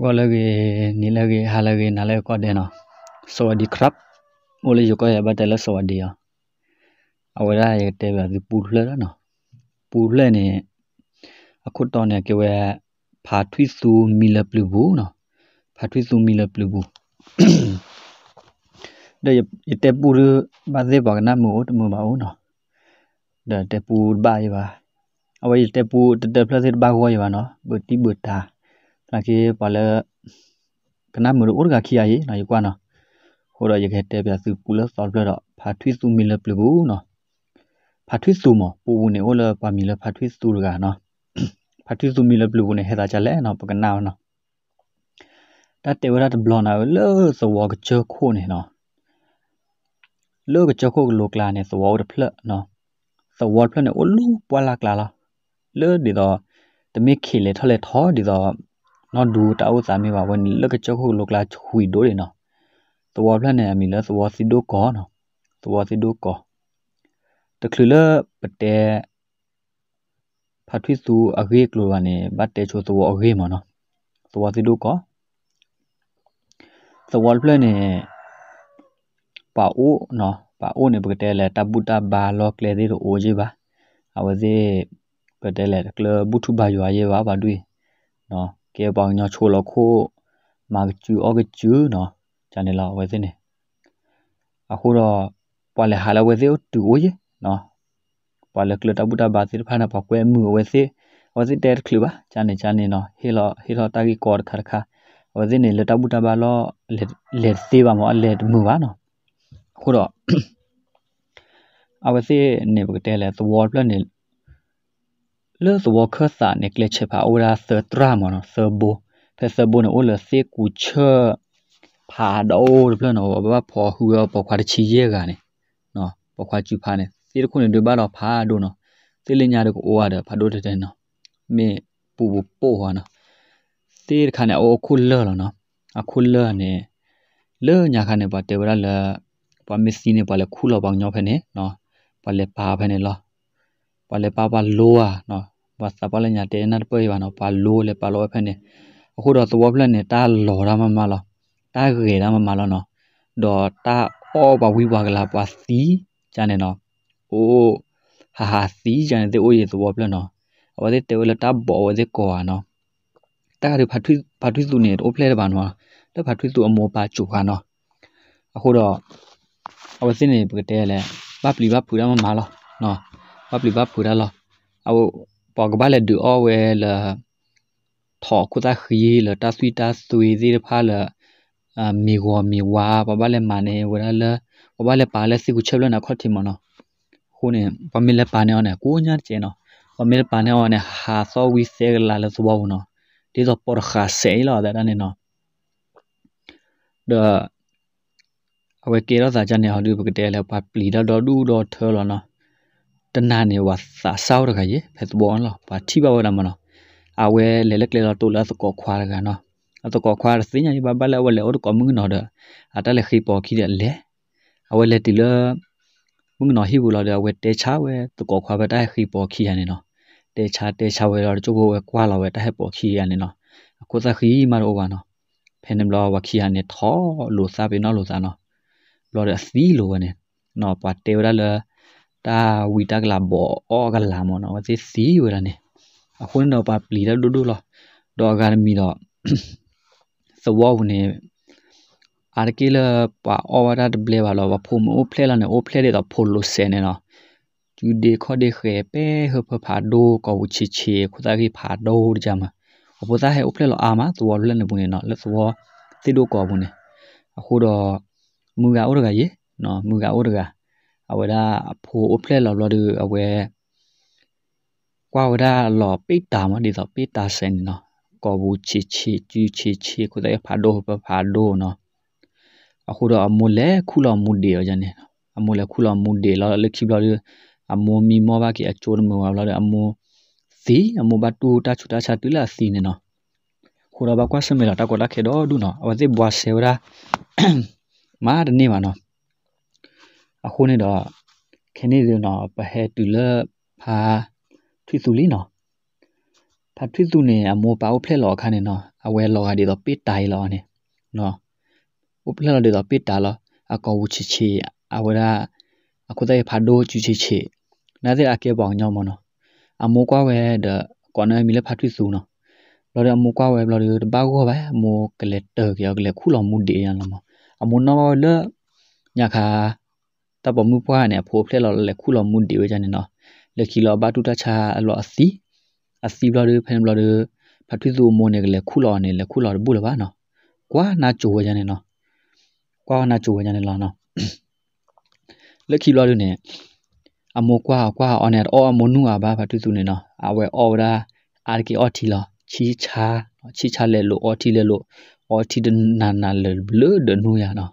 ဝလကေနီလကေဟာလကေနာလေကောဒေနောสวัสดีครับโอเลยก็ยาบัตละสวัสดีอ่ะเอาไว้ได้เตแบบปูเลยแล้วเนาะปูเลยเนี่ยအခုတော့เนี่ยเกวဖာထွိစုမီလပလူဘူးเนาะဖာထွိစုမီလပလူဘူးတဲ့ရတဲ့ပူရဘာသေးပါကနာမို့တမပါဦးနော်တဲ့တဲ့ပူဘာရပါအဝေးတဲ့ပူတဲ့ဖလက်စ်ဘာဟောရပါနော်ဘတိဘတာကနာကေပါလကနာမရဥရကခိယာယေနာယကွာနော်ဟိုတော့ရခဲတဲပြစုပူလဆော့ဘလတော့ဖာထွိစုမီလပလူဘူးနော်ဖာထွိစုမပူဘူးနေဟိုလပါမီလဖာထွိစုရကနော်ဖာထွိစုမီလပလူဘူးနေဟဲတာချလဲနော်ပကနာနော်တတေဝရတဘလနာလောစဝကချခိုနေနော်လောကချခိုကလောကလာနေစဝတဖလနော်စဝတဖလနေအလူပွာလာကလာလောလေဒီတော့တမိခေလေထလေထောဒီတော့နော်ဒူတာဥစာမေပါဝင်လကချခုလကလာချွီဒိုရီနော်ตัวพลเนี่ยมีแล้วตัวซิดูก่อนตัวซิดูก่อแต่คือเลปเตพัดพิสูอเกกลัวเนี่ยบัดเตชัวตัวอเกมเนาะตัวซิดูก่อตัวพลเนี่ยป่าอูเนาะป่าอูเนี่ยปกติแล้วตาบุตาบาล็อกเลยที่โอจีบะเอาไว้ปกติแล้วเคลบุตุบาอยู่อะไรวะบาดุยเนาะเกี่ยวกับเนาะชัวร์เราโคมากจูออกจูเนาะจานเราเวทีเนี่ยอะคูเราปล่อยหาเราเวทีตัวเยเนาะปล่อยกลือตาบุตาบาสิพานาปากเวมือเวทีเวทีเด็ดคลิปะจานเนี่ยจานเนี่ยเนาะเฮเราเฮเราตากีกอดขาดขาเวทีเนี่ยเลตาบุตาบาเราเลเลตีบามาเลมือวะเนาะคูเราအဝစီနေပကတဲလဲသဝေါ်ပလနေလေသဝခဆာနေကလချေပါအိုရာဆတရာမနဆဘဖဆဘနအိုလစေကူချဖာဒိုးပြနဘဘဖော်ဟူရပခွာတချီရဲကနေနော်ပခွာကျူဖာနေစေတခုနေတွေ့ပါတော့ဖာဒိုးနော်စေလညာတကိုအိုရတဲ့ဖာဒိုးတဲ့နော်မင်းပူပူပို့ဟောနော်စေတခါနေအိုခုလဲလောနော်အခုလဲနေလဲညာခါနေပါတေဝရလဲပါမစ်စီနေပါလေခုလောပေါင်းညောဖဲနေနော်ပါလေပါဖဲနေလောပါလေပါပါလိုอ่ะနော်ပါစပါလညာတဲနတ်ပွဲပါနော်ပါလိုလေပါလိုဖက်နေအခုတော့သဘောဖလက်နေတာလော်ရမမလောတာခေရမမလောနော်ဒေါ်တာအောပါဝိပါကလာပါစီဂျာနေနော်အိုးဟာဟာစီဂျာနေတဲ့အိုးရေသဘောဖလက်နော်အော်ဒီတေဝလတာဘောဝဒီကောနော်တာရဖတ်ထွိဖတ်ထွိသူနေအိုးဖလက်ပါနော်တော့ဖတ်ထွိသူအမောပါချူခါနော်အခုတော့အဝစင်းနေပကတဲလဲဘပလီဘဖူရမမလောနော်ဘပလီဘဖူရလောအဝပေါကဘာလက်ဒူအော်ဝဲလထော်ကုသခီလတဆွီတဆွေစီဖာလအမီဂောမီဝါပဘလက်မနေဝရလပဘလက်ပါလက်စီကူချက်လနာခေါတိမနောခုနေပမီလက်ပါနေအောင်ကိုညာချေနောပမီလက်ပါနေအောင်ဟာဆောဝီစေလာလသဘောနောဒီတော့ပေါ်ခါစေလာတဲ့အနေနောဒါအဝေကေရသာချန်နေဟောဒီပကတဲလပပလီဒါဒေါ်ဒူဒေါ်ထဲလနောတနာနေဝါသာဆောက်ရခါရေဖက်ဘောလောပါတိပါဝလာမနောအဝဲလေလက်လေလာတူလာစကောခွာရကနောအတကောခွာရစညာဘာဘလာဝလေအော်ကမငနော်ဒအတလေခိပေါ်ခိတဲ့လေအဝဲလေတီလမငနော်ဟိဘူလာလေဝဲတဲချာဝဲတကောခွာဘတဲ့ခိပေါ်ခိရနေနော်တဲချာတဲချာဝဲတော့ကျုပ်ဝဲကွာလာဝဲတဲ့ပေါ်ခိရနေနော်ကိုသခိမရောပါနော်ဖဲနမလောဝခိရနေထောလို့စားပြီနော်လို့စားနော်လော်ရစီလိုဝဲနေနော်ပါတေဝရလားတာဝီတာကလာဘောအောကလာမောနော်စေစီဝရနေအခုတော့ပါပလီတော့ဒူဒူလောတော့ကမီတော့သဝဝနေအာကီလပါအော်ဝါဒဘလေဘာလောဘဖုံအိုဖလေလာနေအိုဖလေတော့ဖိုလိုဆဲနေနော်ကျူဒီခေါ်ဒီခဲပဲဟဖဖာဒိုကောဝချီချီခုတာကြီးဖာဒိုကြမှာအပေါ်သားဟဲအိုဖလေလောအာမသဝလွတ်နေပုံနေနော်လက်သဝတိဒိုကောပုံနေအခုတော့မူကဩရကရေနော်မူကဩရကအဝဒအဖိုအဖလက်လော်လော်ဒူအဝဲကွာဝဒလော်ပိတာမဒီတော့ပိတာစင်နော်ကောဘူးချီချီကျူးချီချီကိုတဲ့ဖာဒိုပဖာဒိုနော်အခုတော့အမလဲခုလော်မူဒီရောဂျန်နေနော်အမလဲခုလော်မူဒီလော်လက်ခိဘလော်အမမီမောဘာကေအချိုးမောဘာလော်အမစီအမဘတူတာချူတာချာတူလာစီနေနော်ခိုရဘကွာစမေလာတာကောလာခေတော့ဒူနော်အဝသိဘွားဆေဝရာမာဒနေမနော်အခုနေတော့ခင်းနေစနော်ပဟဲတူလဖာထွေစုလီနော်ဖာထွေစုနေအမောပါအုပ်ဖလက်လော်ခါနေနော်အဝဲလော်ဟာဒီတော့ပိတိုင်လော်နေနော်ဥပလက်လော်ဒီတော့ပိတာလော်အကောဝချီချီအဝရာအခုတဲ့ဖာဒိုချူချီချီနာတဲ့အကေပေါင်ညောင်းမနော် အမောကွာဝဲဒကော်နယ်မီလဖာထွေစုနော်လော်ရမူကွာဝဲလော်ရတပါကောပဲမိုကလက်တာကြောကလက်ခုလော်မူဒီရန်လော်မအမုန်နော်လော်ညခါတပ်ပေါ်မှုပွားနေဖိုးဖလက်လော်လဲခုလော်မှုဒီဝဲကြနေနော်လက်ခီလော်ဘာတူတချာအလော်အစီအစီဘလော်ဒ်ဖန်ဘလော်ဒ်ဖတ်ထွေးသူမိုနေကလဲခုလော်နေလဲခုလော်ဘူလပါနော်ကွာနာချိုဝဲကြနေနော်ကွာနာချိုဝဲကြနေလားနော်လက်ခီလော်ဒ်နေအမောကွာကွာအော်နေအော်အမနူအဘာဖတ်ထွေးသူနေနော်အဝဲအော်ရာအာကီအော်တီလော်ချီချာချီချာလဲလို့အော်တီလဲလို့အော်တီဒနာနာလဲဘလဒနူရနော်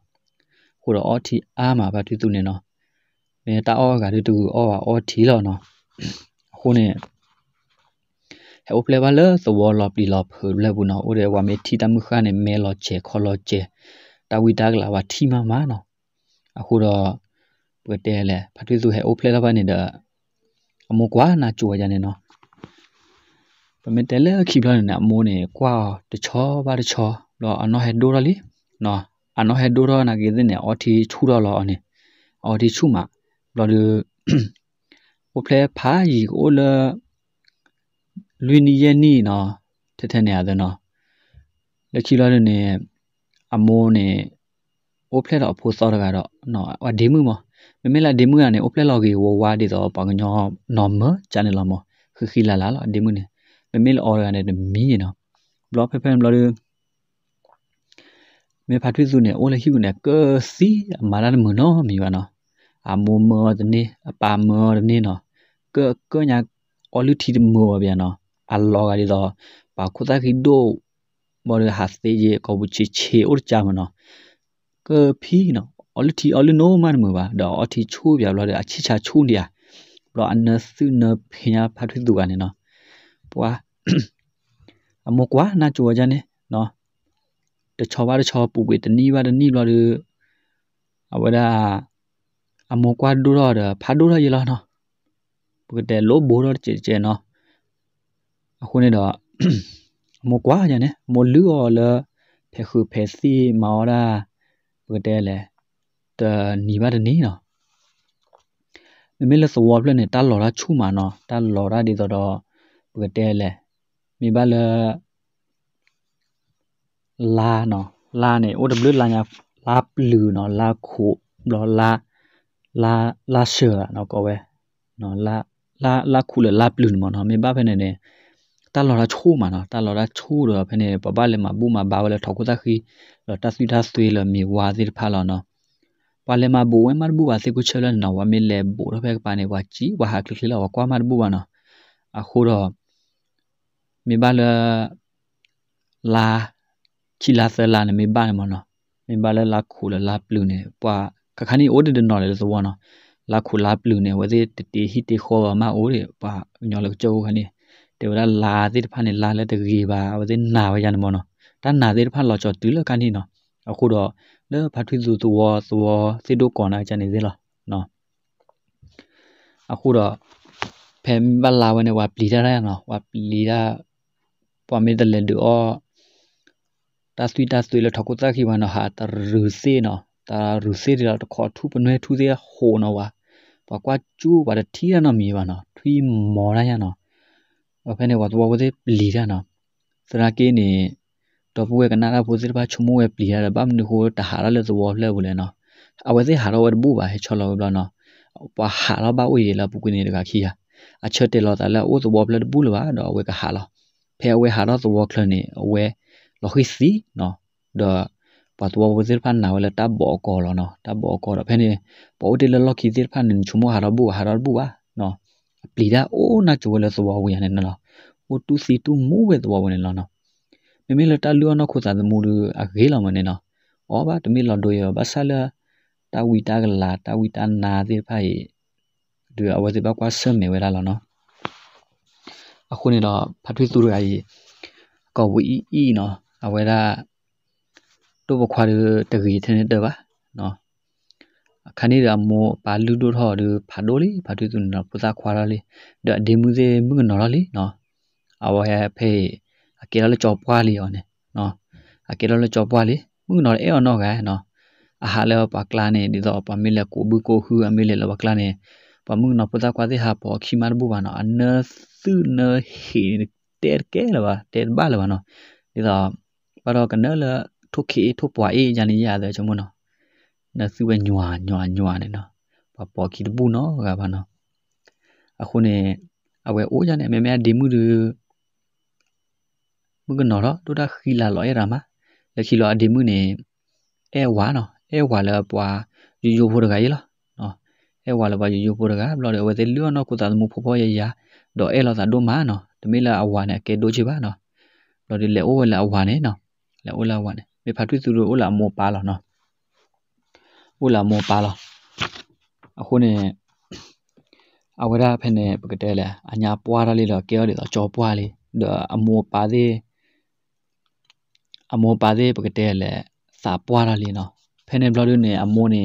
ကိုတော့အော်တီအားမှာပါတူတူနေနော်မင်းတာအော်ကတူတူအော်ပါအော်တီလောနော်ခုနေဟဲ့ ople valer the wall of the lop ဟိုလေဘူးနော်ဦးရဲဝါမေတီတမှုခါနေမဲလောချေခေါ်လောချေတာဝီတာကလာဝါထီမမနော်အခုတော့ပွတဲလေဖတ်တွေ့စုဟဲ့ ople lava နေတဲ့အမိုးကွာနာကြိုရနေနော်ပမေတဲလေခိဘလနေအမိုးနေကွာတချောပါတချောတော့အနော်ဟဲ့ဒိုရလီနော်အနော်ဟဲဒိုရနာဂေဒနေအော်တီချူရလောအနေအော်တီချူမှာဘလော်ဒူဟိုဖလဲဖာကြီးကိုလလွီနီယနီနော်ထက်ထက်နေရတယ်နော်လက်ချီလာနေအမိုးနေအိုဖလက်တော့ဖိုးစောတော့ကတော့နော်ဟာဒေမှုမမမေလာဒေမှုကနေအိုဖလက်လောက်ကြီးဝဝဒီတော့ပေါကညောနော်မချန်နယ်လာမခခီလာလာဒေမှုနေမမေလာအော်ရကနေမီးနော်ဘလော့ဖေဖန်ဘလော့မေဖာထွေစုနဲ့အိုလဟီနဲ့ကစီမာလာမနောမီဝနောအမမောတနေအပါမောတနေနော်ကကညာအော်လူတီမောဗျာနော်အလောကရီတော့ပါခုတခိဒိုဘောရဟတ်တေးကဘူချီချေဥချာမနော်ကဖီနော်အော်လူတီအော်လူနိုမန်မပါတော့အတီချိုးပြလို့အချီချာချိုးနေရဘလို့အနဆုနဖညာဖတ်ထွေးသူကနေနော်ပွာအမကွာနာချောကြနေတချောပါတချောပူပွေတနီးပါတနီးလောလူအဝဒအမောကွာဒူရောဒဖာဒူရောရလာနော်ပုကတဲ့လိုဘိုးရောချေချေနော်အခုနေတော့အမောကွာညာနဲ့မောလူော်လဖေခုဖေစီမောရာပုကတဲ့လေတနီးပါတနီးနော်မမေလစဝါပလနဲ့တာလော်ရာချူမာနော်တာလော်ရာဒီတော့ပုကတဲ့လေမိဘလားလာเนาะလာเนี่ย OW ลาญาลาปลือเนาะลาโคบลอลาลาลาเชือเนาะก็เว้ยเนาะลาลาลาคูเลยลาปลือเนาะไม่บ้าเพ่นเนี่ยตาหลอดชู้มาเนาะตาหลอดชู้เด้อเพ่นเนี่ยปะบ้าเลยมาบูมาบ่าวเลยถอกตะคือหลอดตาสุดาสุยเลยมีวาซิพาเนาะပါလေမဘူဝဲမဘူဝါစေကိုချဲလနော်ဝမဲလေဘူရဖက်ပါနေဝါချီဝါဟာကလီလောကွာမဘူဝါနော်အခုတော့မိဘလလာခီလာဆလာနမေပါနမနောမေပါလလာခူလာပလူနေပွာခခနီအိုဒဒနော်လေဆိုဝနော်လာခူလာပလူနေဝဇေတတီဟီတီခောမအိုးလေပွာညောလကြောခနီတေဝလာလာသိတဖာနေလာလက်တကြီးပါဝဇေနာဝရနမနောတာနာသိတဖာလောချောတူလကနီနော် အခုတော့လေဖတ်ထွေသူသူဝသူဝစေတုကောနာချန်နေသေးလားနော်အခုတော့ဖဲဘလာဝနေဝပလီတာရနော်ဝပလီတာပွာမေတလန်တူအောတာစတီတာစတီလထကုတခိဝနဟာတရူစေနော်တာရူစေဒီလတခေါ်ထူပနွဲထူစေဟိုနော်ဝါဘကွာကျူဘာတထီရနော်မီပါနော်ထွီမော်ရရနော်အဖဲနေဝတ်ဝဝစေလီရနော်စရာကေနေတော့ဘွေကနာလာဘိုစေဘာချမိုးဝဲပလီရဘာမနဟိုတဟာရလဲဇဝလဲဘူးလဲနော်အဝစေဟာရဝဘူပါဟဲချလောဘလနော်ဘာဟာရဘာဝေလာပုကနေတကခီယာအချက်တေလောတာလဲအိုးဇဝဘလဘူလပါတော့ဝေကဟာလောဖဲဝေဟာရဇဝခလနေအဝဲလော်ခိစီနော်ဒါပတ်ဝဝဇိဖန်နာဝလတဘောကောလနော်တဘောကောရဖဲနေပေါ်တေလလော်ခိဇိဖန်နင်ချုမဟာရဘူဟာရဘူဝါနော်ပလီဒါအိုးနာချိုလသဝဝရနေနော်ဟိုတူစီတူမူဝဲသဝဝနေလောနော်မမေလတလူအောင်ခုစားသမူလူအခေးလောင်မနေနော်ဩဘာတမေလတို့ရဘာဆလာတဝီတာကလာတဝီတာနာသိဖိုင်ဒီအဝစီဘကွာဆမ်မေဝဲလာလောနော်အခုနေတော့ဖတ်ထွေးသူတို့အကြီးကောဝီအီနော်အဝဲတာတို့ဘခွာရတကြီးထနေတပါနော်ခဏိရာမောပါလူတို့ထော်ရဖာဒိုလီဖာတူသူနော်ပူစာခွာရလေးဒါဒီမူစေမငနော်လေးနော်အဝဲဖေးအကေရလကြောပွားလေးရောနေနော်အကေရလကြောပွားလေးမငနော်အေအောင်နော်ကဲနော်အဟာလောပါကလာနေဒီတော့ပမေလကိုဘူကိုဟူအမေလလောပါကလာနေပမှုနော်ပစာခွာသေးဟာပေါ်ခီမာဘူပါနော်အနသုနဟီတဲကဲလောပါတဲဘာလောပါနော်ဒီတော့ဘာတော့ကနလထုတ်ခေထုတ်ပွားအေးညာနေရတယ်ကျွန်မနော်နစုပဲညွာညွာညွာနေနော်ဘာပေါ်ခီတပူနော်ကဘာနော်အခုနေအဝဲအိုးညာနေအမေမဲဒီမှုတူမကနော်တော့တူတာခီလာလော်ရတာမလက်ခီလော်ဒီမှုနေအဲဝါနော်အဲဝါလပွားယူယူဖို့တကကြီးလားနော်အဲဝါလပွားယူယူဖို့တကဘလော်ရဝဲတယ်လွနော်ကိုသားမှုဖို့ဖို့ရရတော့အဲလော်သာတို့မနော်တမေးလာအဝါနဲ့ကဲတို့ချပါနော်လော်ဒီလက်အိုးဝဲလာအဝါနဲ့နော် la ola wane me pha thui su ro ola mo pa lo no ola mo pa lo a khu ne a wa ra phe ne pa ka te la a nya pwa ra le lo ke le lo cho pwa le do a mo pa de a mo pa de pa ka te la sa pwa ra le no phe ne blo lo ne a mo ne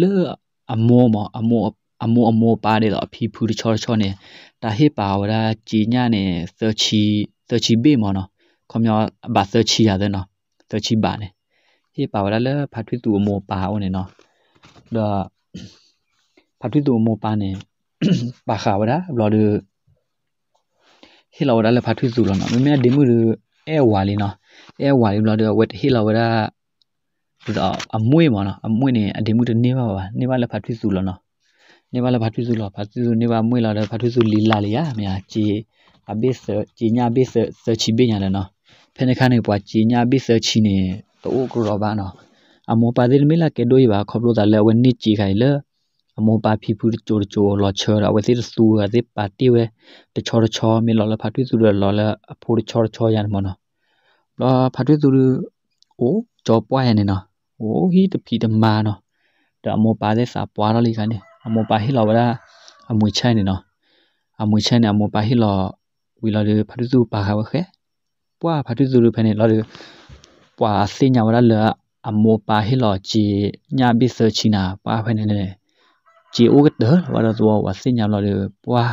le a mo mo a mo အမောအမောပါတဲ့တော့အဖီဖူတချောတချောနဲ့ဒါဟစ်ပါဝရာជីညနဲ့သချီသချီဘေးမော်နော်ခမောဘာသချီရတဲ့နော်ตัวชิบะเนี่ยที่ป่าวแล้วแล้วพัดพิตัวโมปาเนี่ยเนาะเดอพัดพิตัวโมปาเนี่ยป่าขาวนะรอดูที่เราได้แล้วพัดพิตัวเราเนาะไม่แม้เดมือดูแอวาลีเนาะแอวาลีเราเดอเวทที่เราได้တော့အမွေ့ပါနော်အမွေ့နေအဒီမှုတနေပါပါနေပါလက်ဖတ်ဖြစ်စုလောနော်နေပါလက်ဖတ်ဖြစ်စုလောဖတ်ဖြစ်စုနေပါမွေ့လာတယ်ဖတ်ဖြစ်စုလီလာလေရမြာကြည်အဘစ်ကြည်ညာဘစ်စချီပညာလေနော်ဖဲနခါနေပွားချီညာဘိဆချီနေတော့ကရောဘာနော်အမောပါဒိမီလာကေဒိုယဘာခေါပလိုဒါလဲဝနိချီခိုင်လဲအမောပါဖီဖူချိုချိုလော်ချောရဝစီစုရဒီပါတီဝဲတချောချောမီလော်လဖတ်တူရလော်လအဖိုးချောချောရန်မနော်လော်ဖတ်တူရအိုကြောပွားရနေနော်โอ้ฮีตะพีตะมาเนาะตะอมปาเดสาปวาละลิกันเนี่ยอมปาให้เราว่าอมวยใช่เนาะอมวยใช่เนี่ยอมปาให้เราวิลาเดพัดุสุปาฮาวะแค่ပွာဖတ်တူဇူလူဖဲနေလော်လူပွာစင်ညာဝရလအမောပါဟီလော်ချီညာဘိဆချီနာပွာဖဲနေနေချီအိုကတဝရဇောဝစင်ညာလော်လူပွာ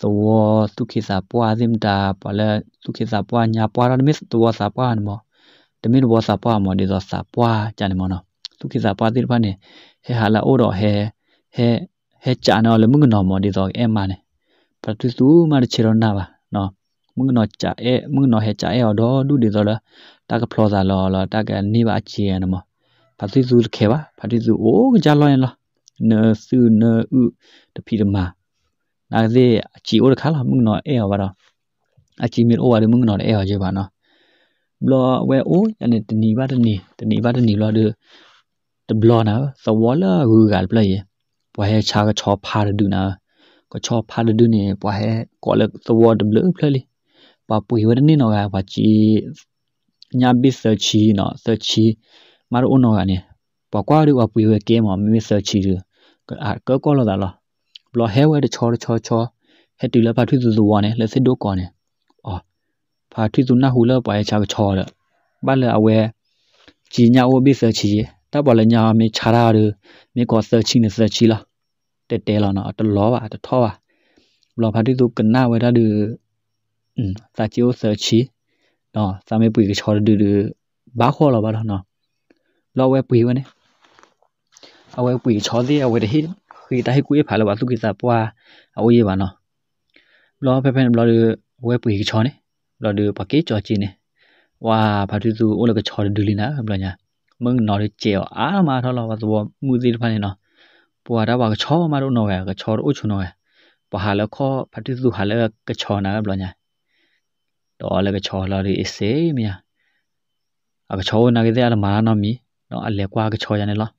သောသူခိစာပွာဇင်တာပလသူခိစာပွာညာပွာရမစ်တောစာပွာနမောတမင်ဘောစာပွားမော်ဒီသောစာပွားကြတယ်မော်နော်သူခိစာပွားတိဖာနေဟဲဟာလာအိုတော့ဟဲဟဲဟဲကြာနော်လမှုကနော်မော်ဒီသောအဲမနဲ့ပတူစုမတချေရနာပါနော်มึงนอจ่าเอมึงนอเฮจ่าเออดอดูดิซอละตากะพลอซาลอละตากะนี่บาเจียนมอဖတိစုခဲပါဖတိစုအိုးကြာလောရင်လားနေစုနေဥတပိဓမာနာစေအချီအိုးတခါလားမင်းနော်အဲ့ရပါတော့အချီမင်းအိုးရတယ်မင်းနော်အဲ့ရကြပါနော်ဘလောဝဲအိုးယနေ့တဏီပါတဏီတဏီပါတဏီလောဒတဘလောနာသဝလာဂူကလပလေဘွားဟဲချာကချောဖာဒူနာကချောဖာဒူနေဘွားဟဲကောလသဝဒဘလပလေပါပွေဝဒနေနော်ကပါချီညာဘစ်ဆချီနော်ဆချီမရဦးနော်ကနေပကွာရီဝပွေဝကဲမမမဆချီရအာကောကောလာလာဘလဟဲဝဲတချောချောချောဟဲတူလပါထွေစုစုဝါနေလက်စစ်တို့ကောနေအော်ပါထွေစုနဟူလပါရချောချောရဘာလဲအဝဲជីညာဝဘစ်ဆချီတပ်ပါလညာမေခြားရမေကောဆချီနေဆချီလားတဲတဲလာနော်တလောပါတထောပါဘလပါထွေစုကနဝဲတာဒီစာချိုးဆာချီနော်စာမေပွေကချော်ဒူဒူဘာခေါ်လာပါတော့နော်လောဝဲပွေဝနေအဝဲပွေချော်သေးအဝဲတဟိခွေတဟိကွေးဖာလောပါသူကိစားပွားအဝေးပါနော်ဘလောဖဲဖဲဘလောဒူဝဲပွေကချော်နေဘလောဒူပကေချော်ချီနေဝါဘာတူသူအိုလကချော်ဒူလီနာဘလောညာမင်းနော်ရကျေအာမာထော်လောပါသဘောမူသေးတဖာနေနော်ပွာတာပါကချော်မာတော့နော်ကချော်တို့အုတ်ချုံနော်ပဟာလခောဖတ်တူဟာလကချော်နာဘလောညာတော့အလကချော်လာရီအစေမြာအကချောနာကတဲ့အလမာနာမီတော့အလေကွာကချောရနေလား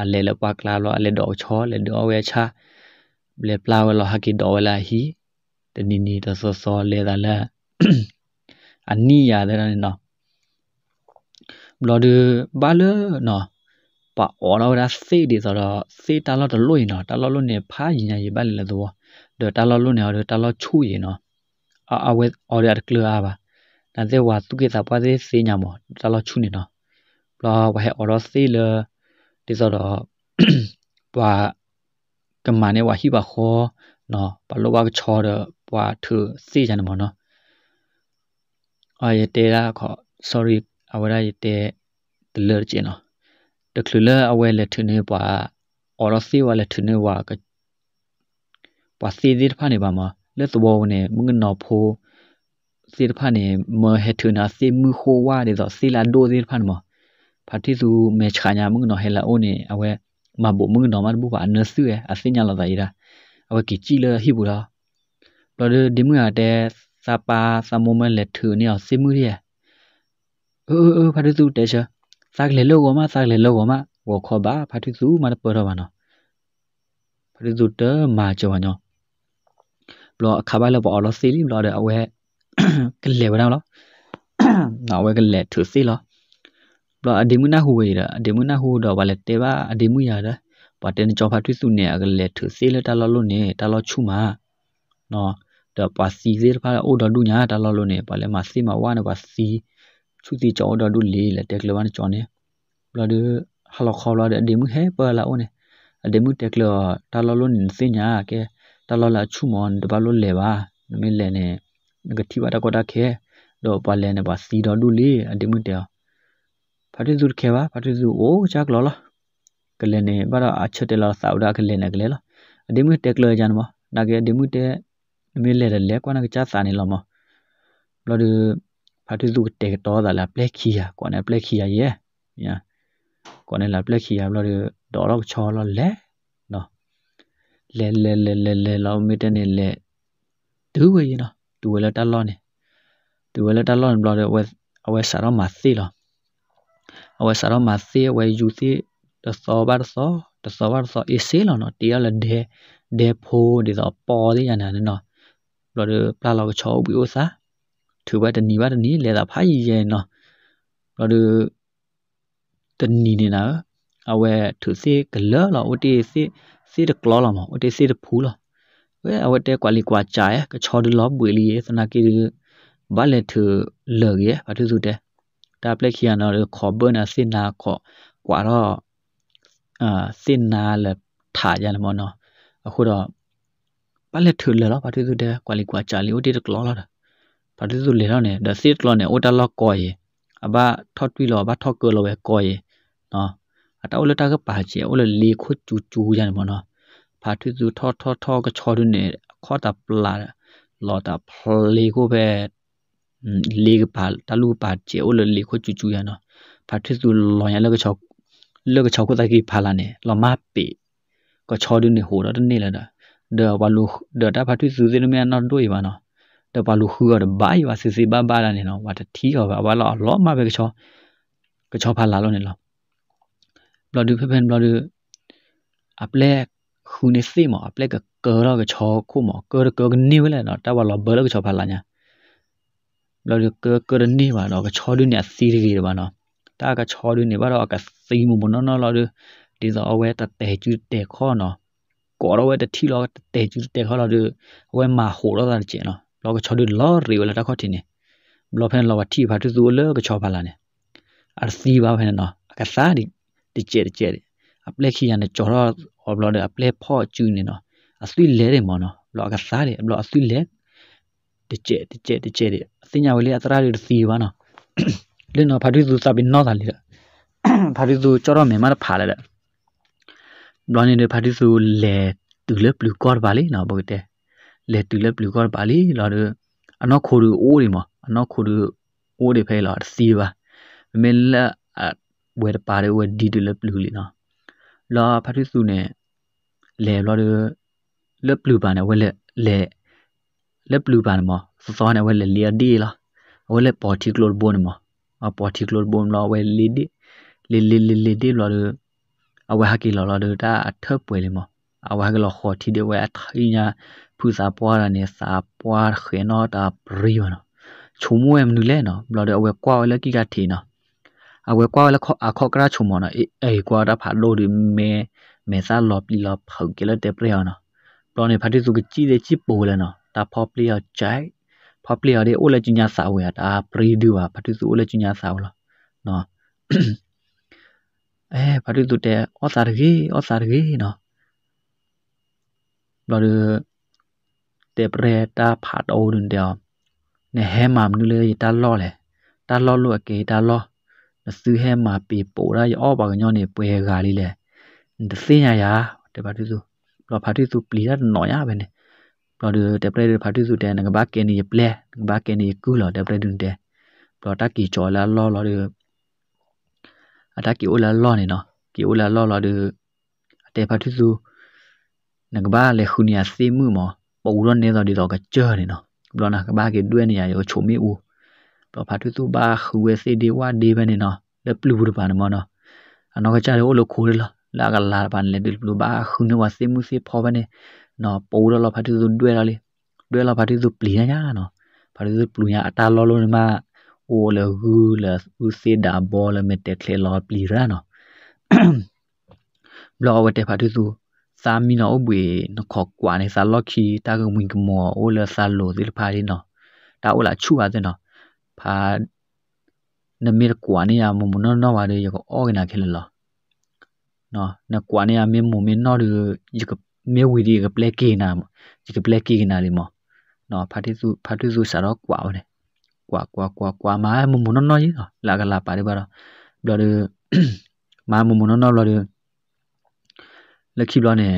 အလေလကွာကလာလောအလေတော့ချောလေတော့ဝဲချာလေပလာဝလဟကီတော့ဝလာဟီတနီနီတဆောဆောလေတာလာအနီရတဲ့နော်ဘလော်ဒဘာလနော်ပါအော်တော့ဒါစေးဒီဆိုတော့စေးတာလော့တလို့ရင်တော့တာလော့လို့နေဖားရင်ရရပါလေလို့တော့တာလော့လို့နေတော့တာလော့ချူရင်တော့အာအဝဲအော်ရကလအပါနာဇေဝသူကေသာပွားသေးစေညာမောတလောချုနေနော်ဘလဝဟေအော်ရစေလဒီစောတော့ပွားကမနေဝဟိပါခောနော်ပလောဘကချောတော့ပွားသူစေညာမောနော်အော်ရတေလာခော sorry အဝရရတေတလချင်နော်တကလူလအဝဲလက်ထနေပွားအော်ရစေဝလက်ထနေဝကပွားစေသေးတဖာနေပါမှာလက်သဘောနဲ့မငနော်ဖိုးစေတဖာနဲ့မဟေထနာစေမူခိုဝါတဲ့ဆိုစေလာဒိုစေဖာမဖာတိစုမေချာညာမငနော်ဟေလာအိုနေအဝဲမဘမငနော်မဘူပါနဆူရဲ့အစညာလာဇာအဝဲကီချီလဟိဘူလားဘလဒီမူအတဲစပါစမုံမလက်ထနေအောင်စေမူရဲအိုးအိုးဖာတိစုတဲရှာစကလေလောကမစကလေလောကမဝခောပါဖာတိစုမပရောပါနော်ဖာတိစုတမာချောပါနော်ဘလောအခါပိုက်လပေါ်လောစီလီဘလောတဲ့အဝဲကလေဘနာလောနော်ဝဲကလေသူစီလောဘလောအဒီမူနာဟူဝေရာအဒီမူနာဟူတော့ဗာလေတေဘာအဒီမူရတာဘာတန်ကြောဖတ်ထွစုနေအကလေသူစီလတလောလို့နေတာလောချူမာနော်တော့ပါစီစေတဖာအိုတော်လူညာတာလောလို့နေပါလေမစီမဝါနေပါစီသူစီကြောတော်လူလေးလေတက်ကလဝါနေကြောနေဘလောဒီဟလခေါ်လာတဲ့အဒီမူဟဲပါလာအိုနေအဒီမူတက်ကလတာလောလို့နေစင်ညာကဲတလောလာချုမွန်တပါလို့လဲပါနမလဲနေငကတိပါတကောတာခဲတော့ပါလဲနေပါစီတော်လူလေးအတိမတဲဖတ်ရဇုခဲပါဖတ်ရဇုအိုချကလောလားကလနေဘာတော့အချက်တလောစာဥဒါကလနေကလေလားအတိမတက်လောကြန်မနာကေအတိမတဲနမလဲလဲကွာနာကချစာနေလောမလောဒီဖတ်ရဇုတက်တော်တာလားပလက်ခီယာကွာနေပလက်ခီယာရဲ့ညာကွာနေလားပလက်ခီယာလောဒီတော်တော့ချောလောလဲလဲလဲလဲလဲလဲလောက်မီတနေလဲဒူဝေရနော်ဒူဝေလတလောနေဒူဝေလတလောနေဘလောက်တဲ့ဝဲအဝဲစာတော့မသိလားအဝဲစာတော့မသိအဝဲယူသိတစောဘာစောတစောဘာစောအေးစေလောနော်တရားလဲဒဲဒဲဖိုးဒီတော့ပေါ်သေးရနာနော်ဘလောက်တဲ့ပလာလောက်ချောပြီးဥစားသူဘတနီဘတနီလဲတာဖိုင်ရဲနော်ဘလောက်တဲ့တနီနေနာအဝဲသူစေကလောလောဦးတီစေစီတကလောလာမောအတေစီတဖူလာဝဲအဝတဲကွာလီကွာချာယကချော်ဒလောဘွေလီယသနာကီဘာလက်ထလေရဘာသူစုတဲ့တာပလက်ခီယနော်ခေါ်ဘနာစင်နာခေါ်ကွာတော့အာစင်နာလက်ထာကြလမောနော်အခုတော့ဘာလက်ထလေလောဘာသူစုတဲ့ကွာလီကွာချာလီအတေတကလောလာတာဘာသူစုလေတော့နေဒါစစ်လောနေအိုတာလောကော်ယအဘထော့တွီလောဘာထော့ကောလောပဲကော်ယနော်အတောက်လက်တာကပါချေအော်လေခုတ်ချူချူရန်မနော်ဖာထွေသူထောထောထောကချော်ဒုနေခေါ်တာပလာလော်တာဖလေကိုပဲလေကပါတလူပါချေအော်လေခုတ်ချူချူရန်နော်ဖာထွေသူလော်ရလကချော်လကချော်ကိုတကီဖာလာနေလော်မပေကချော်ဒုနေဟိုတော့တနေလာတာဒါဘာလို့ဒါတာဖာထွေသူစေနမြန်တော့တို့ရပါနော်ဒါဘာလို့ခူရတော့ဘာရပါစစ်စစ်ဘာဘာလာနေနော်ဝါတထီရောဘာဘာလော်လော်မပဲကချော်ကချော်ဖာလာလို့နေလော်ဘလဒူဖဖန်ဘလဒူအပလက်ခုနေစီမအပလက်ကကောရကချောခုမကောရကောကနေဝလဲတော့တဝလဘလကချောဖလာညာဘလဒူကောကောနေပါတော့ကချောဒူနေစီရီရီပါနော်တာကချောဒူနေပါတော့ကစီမမနော်နော်လာဒူဒီဇောအဝဲတတဲကျူတဲခောနော်ကောရဝဲတထီလောတတဲကျူတဲခောလာဒူအဝဲမာဟိုတော့တာကျင်နော်လောကချောဒူလောရီဝလာတခောတင်နေဘလဖန်လောကထီဖာတူဇူလောကချောဖလာနေအာစီပါဖန်နော်အကစားဒီတကျဲတကျဲအပလက်ခီရန်ကြော်တော့အော်ဘလော့အပလက်ဖော့ကျူနေနော်အစွိလဲတယ်မော်နော်ဘလော့ကစားတယ်ဘလော့အစွိလဲတကျဲတကျဲတကျဲအစညာဝလေးအသရာတွေစီပါနော်လင်းနော်ဖာတိသူစပြီးနော်တာလေးဖာတိသူကြော်တော့မြန်မာဖာလိုက်တယ်လော်နေတဲ့ဖာတိသူလဲတူလဲဘလူးကော့ပါလေနော်ဘုတ်တဲလဲတူလဲဘလူးကော့ပါလေလော်တို့အနောက်ခိုးလူအိုးတွေမော်အနောက်ခိုးလူအိုးတွေဖဲလာစီပါမင်းလက်ဝဲပါတဲ့ဝဲဒီတလပလူလီနော်လာဖတ်စုနဲ့လေလော်လပလူပါနဲ့ဝဲလက်လေလပလူပါနမစစောနဲ့ဝဲလက်လီဒီလားဝဲလက်ပေါ်တီကလောဘုံမအပေါ်တီကလောဘုံလာဝဲလီဒီလီလီလီလီဒီလော်အဝဲဟကီလော်လော်တာအထပ်ပွဲလေမအဝဲကလော်ခေါ်တီတဲ့ဝဲအထိုင်းညာဖူစာပွားရနေစာပွားခေနော်တာပရီယောနော်ချုံမွေမနူလဲနော်ဘလော်အဝဲကွာဝဲလက်ကီကထေနော်อาเวกว่าแล้วเขาอาเขากระชุมันาะเอ้กว่ารับผ่าโลดิเมเมซ่าลอบลีลอบเผาเกลือเตเปรียวเนาะตอนนี้พัดที่สุกจี้ดจีปูเลยเนาะตาพอเปลี่ยวใจ พอเปลี่ยวเด้โอ้เลจุญญาสาวเวตาปรีดีว่าพัดที่สุโอ้เลจุญญาสาวเนาะเนาะ เอ้พัดที่สุดแตออสารกีออสารกีเนาะเราเดือเตเปรตาผาโอดุเดียวเนี่ยแฮมามนึเลยตาล้อเลยตาล้อลวกเกตาล้อနဆူဟဲမာပေပိုရာယောဘာကညောနေပွဲဂါလီလေဒစညာယာတပါတိစုဘလောဖာတိစုပလီရနော်ရပဲနေဘလောတပရေဖာတိစုတဲငဘာကေနီပလဲငဘာကေနီကူလောတပရေဒွန်းတဲဘလောတကီချော်လာလောလောဒီအတကီအိုလာလောနေနော်ကီအိုလာလောလောဒီအတဲဖာတိစုငဘာလေခုနီယာစေမှုမောပူရောနေတော့ဒီတော့ကကြဲနေနော်ဘလောနာကဘာကေတွဲနေရရောချုံမီဦးတော့ဖာတူတူဘာခွေစေဒီဝါဒီဘနေနော်လပလူဘူပန်မနော်အနောက်ကကြတယ်ဟိုလိုခိုးလာလာကလာပန်လေဒီပလူဘာခုနဝစေမှုစေဖောဘနေနော်ပိုးတော့ဖာတူတူတွေ့လာလေတွေ့လာဖာတူတူပလီရနော်ဖာတူတူပလူရအတာလောလုံးမှာโอเลกูเลอุเซดาบอลเมเตเคลลอปลีราเนาะบลอวเตพาทุซูซามีเนาะอบวยนขอกว่าในซาล็อกคีตากมุงกมอโอเลซาโลซิลพาดิเนาะตาโอลาชูอาเซเนาะဖာနမီရကွာနေရမမနနဝါရီရကအော်နာခဲလလနော်နကွာနေရမေမမေနော်ရီရကမေဝီရီကပလက်ကေနာရကပလက်ကေနာလီမနော်ဖာတိစုဖာတိစုစရောကွာဝနေကွာကွာကွာကွာမာမမနနော်ရီလာကလာပါရီဘာတော့ဒီမာမမနနော်လော်ရီလက်ခိဘလနဲ့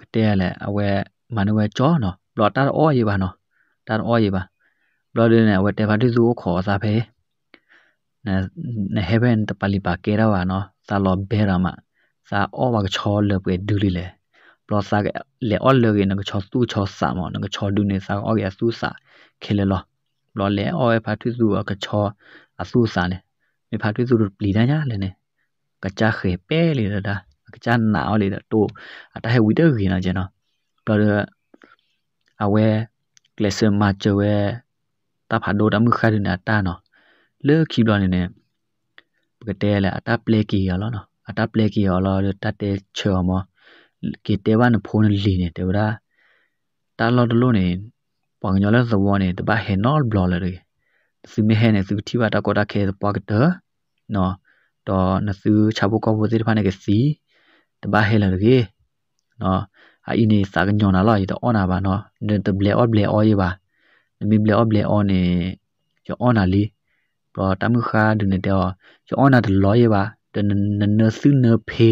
ကတဲရလဲအဝဲမနဝဲကြောနော်ဘလော်တာအော်ရေးပါနော်တာအော်ရေးပါ bloodline အဝတေဘာတိဇူခေါ်စာဖေနဲ့ heaven တပလီပါကေရဝါနော်စာလောဘေရမစာအောဝါကချောလပွေဒူလီလေ plus စာကလေအော်လေကနကချောသူချောစာမောနကချောဒူနေစာအော်ရသူစာခေလလော blood လေအော်ဖာတိဇူကချောအသူစာနေမေဖာတိဇူပလီဒါညာလေနေကကြခေပဲလေဒါကကြနာအော်လေတိုအတဟဲဝီတခေနာကျနော် blood အဝဲ lesson မှာကျွဲตาผาโดดมือคาดินาตาเนาะเลือกคีบลอนเนี่ยปกติแหละตาเปลกีอ่ะแล้วเนาะตาเปลกีอ่ะแล้วตาเตเชื่อมอกีเตวันพูนลีเนี่ยแต่ว่าตาเราดูเนี่ยปองยอแล้วสวอเนี่ยแต่บ่าเห็นนอลบลอเลยสิไม่เห็นเนี่ยสิที่ว่าตากดาเคสปอกเตอร์เนาะต่อนะซื้อชาบุกอบูซิตพาเนี่ยกสีแต่บ่าเห็นเลยเนาะအင်းနေစာကညောနာလာရတော့အနာပါနော်ဒန်တဘလေအော်ဘလေအော်ရပါ mi ble ob le on e yo on a li pro ta mu kha du ne te yo on a de lo ye ba de ne ne su ne phe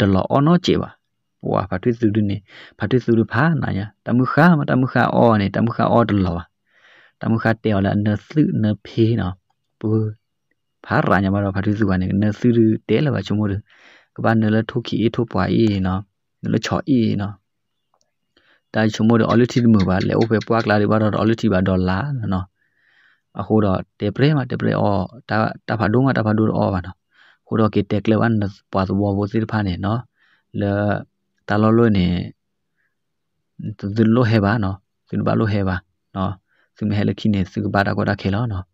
de lo on no che ba ဟိုဘာတွေ့စုလူနေဘာတွေ့စုလူဖာနာယတမှုခါမတမှုခါအော်နေတမှုခါအော်တလောတမှုခါတဲော်လာနစုနဖေးနော်ပူဖာရာညမတော့ဘာတွေ့စုကနေနစုတဲလာပါချုံမို့ကဘာနလထုတ်ခီအထုတ်ပွားအေးနော်နလချော်အေးနော်တာချုံမို့တော့ all ထိမှုပါလေ open ပွားကလာဒီပါတော့ all ထိပါဒေါ်လာနော်အခုတော့တေပရေမှာတေပရေအော်တာတာဖာဒုံမှာတာဖာဒုံအော်ပါနော်ခုတော့ကေတက်လေဝန်ပွားသဘောဘောစစ်ဖာနေနော်လေတာလောလို့နေသူလို့ဟဲပါနော်သူဘာလို့ဟဲပါနော်သူမဟဲလခိနေသူဘာတာကောတာခဲလောနော်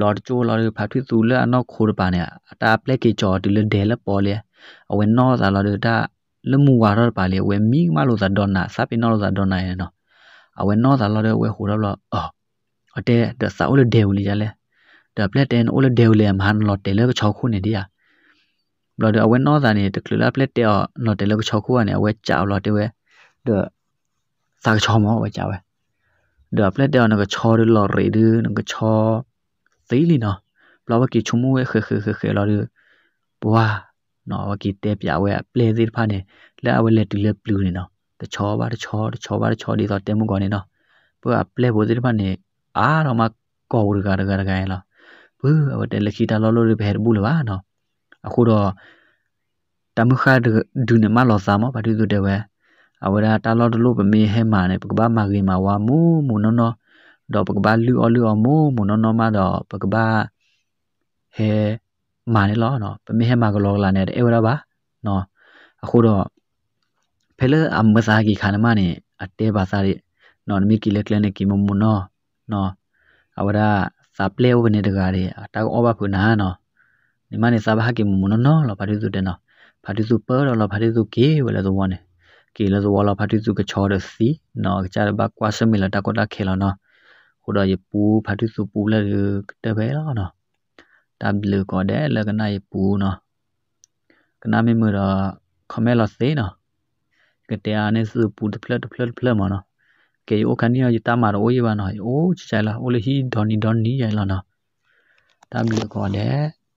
လော်ချိုလော်ဖာထွေသူလဲအနောက်ခိုးပါနေအတာပလက်ကကြော်ဒီလေဒဲလပေါ်လေအဝင်နော်သာလော်ဒါလမှုဝါတော့ပါလေဝဲမိမလို့သာဒေါ်နာစပိနော်လို့သာဒေါ်နာရဲ့နော်အဝဲနော်သာလို့တဲ့ဝဲဟိုတော့လောအော်အတဲတဆာဦးလေဒေဝလီရလဲတပလက်တန်ဦးလေဒေဝလီမဟန်လော်တဲလဲက6ခုနေဒီယာဘလော်ဒအဝဲနော်သာနေတကလူလာပလက်တဲနော်တဲလဲက6ခုကနေအဝဲကြောက်လော်တဲဝဲဒစာကချောမောဝဲကြဝဲဒပလက်တဲနကချောရလော်ရီဒနကချောသေးလီနော်ဘလော်ကီချုံမွေးခဲခဲခဲခဲလော်ဒီဘွာနော်ဝကီတဲပြဝဲပလေသေးဖာနေလဲအဝဲလက်တူလက်ပလူးနေနော်တချောပါတချောတချောပါတချောဒီတော့တဲမှုကောနေနော်ဘုကပလေဘိုသေးဖာနေအာတော့မကောရကရကရကဲလားဘုအဝတဲလက်ခီတာလောလောလေးဘဲဘူးလပါနော်အခုတော့တမခါဒူနမလောစာမဘာတူတူတဲဝဲအဝရတာလောတလို့ပမေဟဲမာနေပကဘာမာကေမာဝါမူမူနောနောတော့ပကဘာလူအော်လူအော်မူမူနောနောမတော့ပကဘာဟဲမာနေလောနော်ပမေဟမကလောလာနေတယ်เอวราบาနော်အခုတော့ဖဲလအမစာကီခါနမနေအတဲဘာစာရီနော်မီကီလက်ကလနေကီမမနော်နော်အဝရာစာပလေဝနေတကားရီအတောက်အောဘခုနာနော်ဒီမနေစာဘာကီမမနော်နော်လောဘာဒီစုတဲ့နော်ဘာဒီစုပေါ်လောဘာဒီစုကေဝလာဇဝနေကေလာဇဝလာဘာဒီစုကချောရစီနော်ကြာဘကွာစမီလာတကောတာခေလောနော်ဟိုတော့ရပူဘာဒီစုပူလာတဲ့ဘဲလောနော်တာဘလူကောဒဲလကနာယပူနော်ကနာမေမရခမဲလစေနော်ကတဲအာနေစပူတဖလတ်ဖလတ်ဖလတ်မနော်ကေယိုခန်နီယတာမာရိုယေဘာနော်အိုးချိုင်လာအိုလေဟီဒေါနီဒေါနီယဲလာနော်တာဘလူကောဒဲ